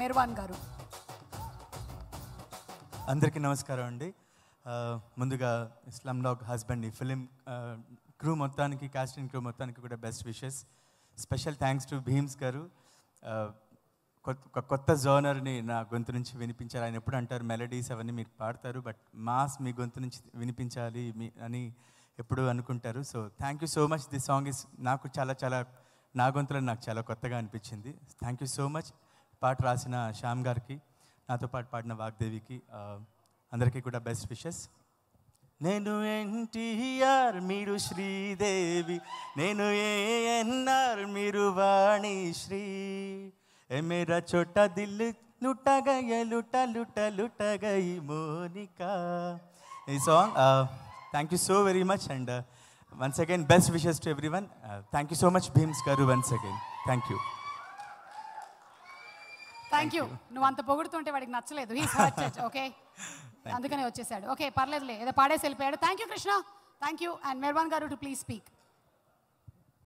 మెర్వాన్ గారు అందరికీ నమస్కారం అండి ముందుగా ఇస్లాం డాగ్ హస్బెండ్ ఈ ఫిలిం క్రూ మొత్తానికి కాస్టింగ్ క్రూ మొత్తానికి కూడా best wishes special thanks to Bheems garu కొత్త జోనర్ని నా గొంతు నుంచి వినిపించారు ఆయన ఎప్పుడు అంటారు మెలడీస్ అవన్నీ మీరు పాడతారు బట్ మాస్ మీ గొంతు నుంచి వినిపించాలి మీ అని ఎప్పుడు అనుకుంటారు so thank you so much this song is నాకు చాలా చాలా నా గొంతులో నాకు చాలా కొత్తగా అనిపించింది థ్యాంక్ యూ సో మచ్ పాట రాసిన శ్యామ్ గారికి నాతో పాటు పాడిన వాగ్దేవికి అందరికీ కూడా బెస్ట్ విషెస్ నేను ఎన్టీఆర్ మీరు శ్రీదేవి నేను ఏఎన్ఆర్ మీరు వాణిశ్రీ ఎమెరా చోట దిల్ లుటగయ లుట లుట లుటగయి మోనికా ఈ song thank you so very much and once again best wishes to everyone thank you so much Bheems గారు once again thank you thank you నువ్వు అంత పొగుడుతుంటే వాడికి నచ్చలేదు ఓకే అందుకనే వచ్చేసాడు ఓకే పర్లేదులే ఏదో పాడేసి వెళ్ళిపోయాడు thank you Krishna thank you and Merwan garu to please speak